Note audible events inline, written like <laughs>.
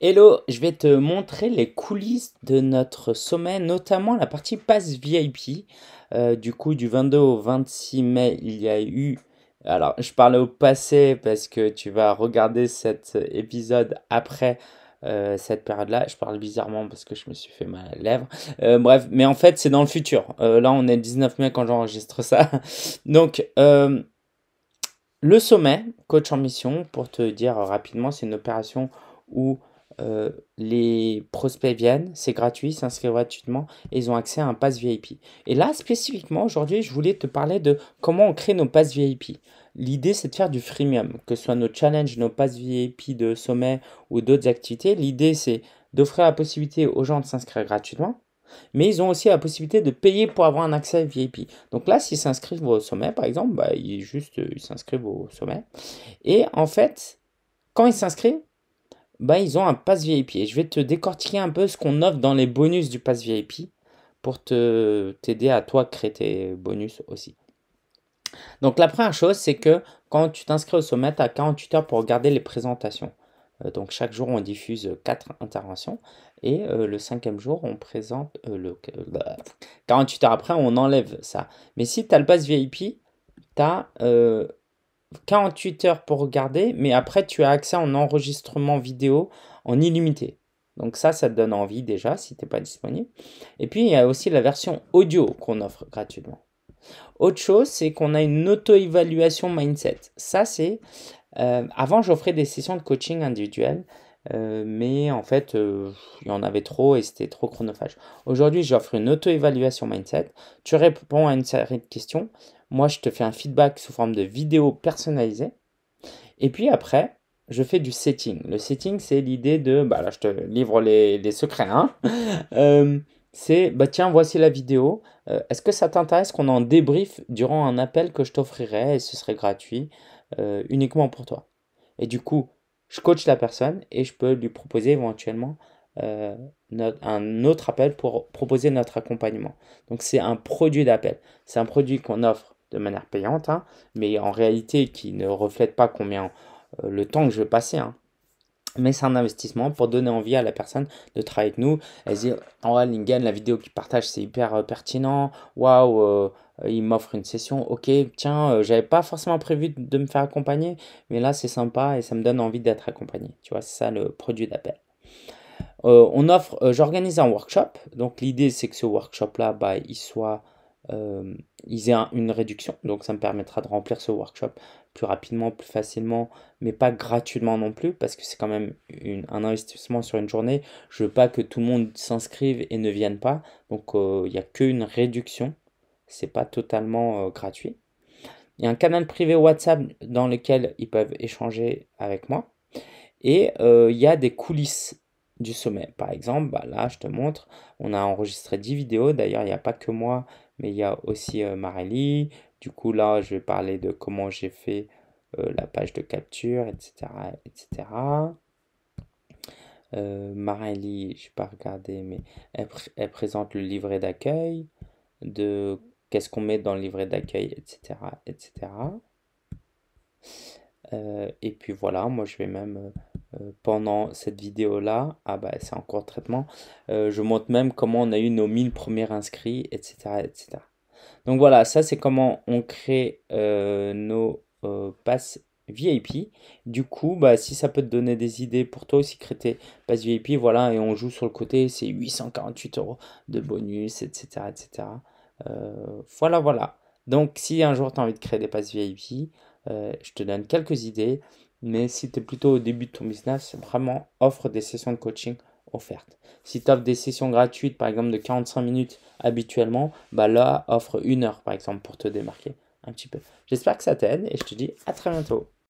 Hello, je vais te montrer les coulisses de notre sommet, notamment la partie passe VIP. Euh, du coup, du 22 au 26 mai, il y a eu... Alors, je parle au passé parce que tu vas regarder cet épisode après euh, cette période-là. Je parle bizarrement parce que je me suis fait mal à lèvre. Euh, bref, mais en fait, c'est dans le futur. là, on est le 19 mai quand j'enregistre ça. <laughs> Donc... le sommet, coach en mission, pour te dire rapidement, c'est une opération où euh, les prospects viennent, c'est gratuit, s'inscrivent gratuitement et ils ont accès à un pass VIP. Et là, spécifiquement, aujourd'hui, je voulais te parler de comment on crée nos passes VIP. L'idée, c'est de faire du freemium, que ce soit nos challenges, nos passes VIP de sommet ou d'autres activités. L'idée, c'est d'offrir la possibilité aux gens de s'inscrire gratuitement, mais ils ont aussi la possibilité de payer pour avoir un accès VIP. Donc là, s'ils s'inscrivent au sommet, par exemple, bah, juste, euh, ils s'inscrivent au sommet. Et en fait, quand ils s'inscrivent, bah, ils ont un pass VIP. Et je vais te décortiquer un peu ce qu'on offre dans les bonus du pass VIP pour te t'aider à toi créer tes bonus aussi. Donc la première chose, c'est que quand tu t'inscris au sommet, tu as 48 heures pour regarder les présentations. Euh, donc chaque jour, on diffuse 4 euh, interventions. Et euh, le cinquième jour, on présente... le, 48 heures après, on enlève ça. Mais si tu as le pass VIP, tu as 48 heures pour regarder, mais après tu as accès en enregistrement vidéo en illimité. Donc ça, ça te donne envie déjà si tu n'es pas disponible. Et puis il y a aussi la version audio qu'on offre gratuitement. Autre chose, c'est qu'on a une auto-évaluation mindset. Ça, c'est... Euh, avant, j'offrais des sessions de coaching individuelles euh, mais en fait, euh, il y en avait trop et c'était trop chronophage. Aujourd'hui, j'offre une auto-évaluation mindset. Tu réponds à une série de questions. Moi, je te fais un feedback sous forme de vidéo personnalisée. Et puis après, je fais du setting. Le setting, c'est l'idée de, bah là, je te livre les, les secrets, hein. <laughs> Euh, c'est, bah tiens, voici la vidéo. Est-ce que ça t'intéresse qu'on en débrief durant un appel que je t'offrirai et ce serait gratuit uniquement pour toi Et du coup, je coach la personne et je peux lui proposer éventuellement euh, un autre appel pour proposer notre accompagnement. Donc c'est un produit d'appel. C'est un produit qu'on offre de manière payante, hein, mais en réalité qui ne reflète pas combien euh, le temps que je vais passer. Hein mais c'est un investissement pour donner envie à la personne de travailler avec nous. Elle se dit Oh, Lingen, la vidéo qu'il partage, c'est hyper euh, pertinent. Waouh, euh, il m'offre une session. Ok, tiens, je euh, j'avais pas forcément prévu de me faire accompagner, mais là, c'est sympa et ça me donne envie d'être accompagné. Tu vois, c'est ça le produit d'appel. on offre, j'organise un workshop. Donc, l'idée, c'est que ce workshop-là, bah, il soit euh, ils aient une réduction. Donc ça me permettra de remplir ce workshop plus rapidement, plus facilement, mais pas gratuitement non plus, parce que c'est quand même un investissement sur une journée. Je veux pas que tout le monde s'inscrive et ne vienne pas. Donc euh, il y n'y a qu'une réduction. C'est pas totalement euh, gratuit. Il y a un canal privé WhatsApp dans lequel ils peuvent échanger avec moi. Et il y a des coulisses du sommet. Par exemple, bah là, je te montre, on a enregistré 10 vidéos. D'ailleurs, il n'y a pas que moi, mais il y a aussi euh, Marélie. Du coup, là, je vais parler de comment j'ai fait euh, la page de capture, etc. etc. Euh, Marélie, je vais pas regarder, mais elle, présente le livret d'accueil, de qu'est-ce qu'on met dans le livret d'accueil, etc. etc. Euh, et puis voilà, moi, je vais même euh, pendant cette vidéo là, ah bah c'est en cours de traitement, euh, je montre même comment on a eu nos 1000 premiers inscrits, etc. etc. Donc voilà, ça c'est comment on crée euh, nos passes VIP. Du coup, bah, si ça peut te donner des idées pour toi aussi, créer tes passes VIP, voilà, et on joue sur le côté, c'est 848 euros de bonus, etc. etc. voilà, voilà. Donc si un jour tu as envie de créer des passes VIP, je te donne quelques idées. Mais si tu es plutôt au début de ton business, vraiment offre des sessions de coaching offertes. Si tu offres des sessions gratuites, par exemple de 45 minutes habituellement, bah là, offre une heure, par exemple, pour te démarquer un petit peu. J'espère que ça t'aide et je te dis à très bientôt.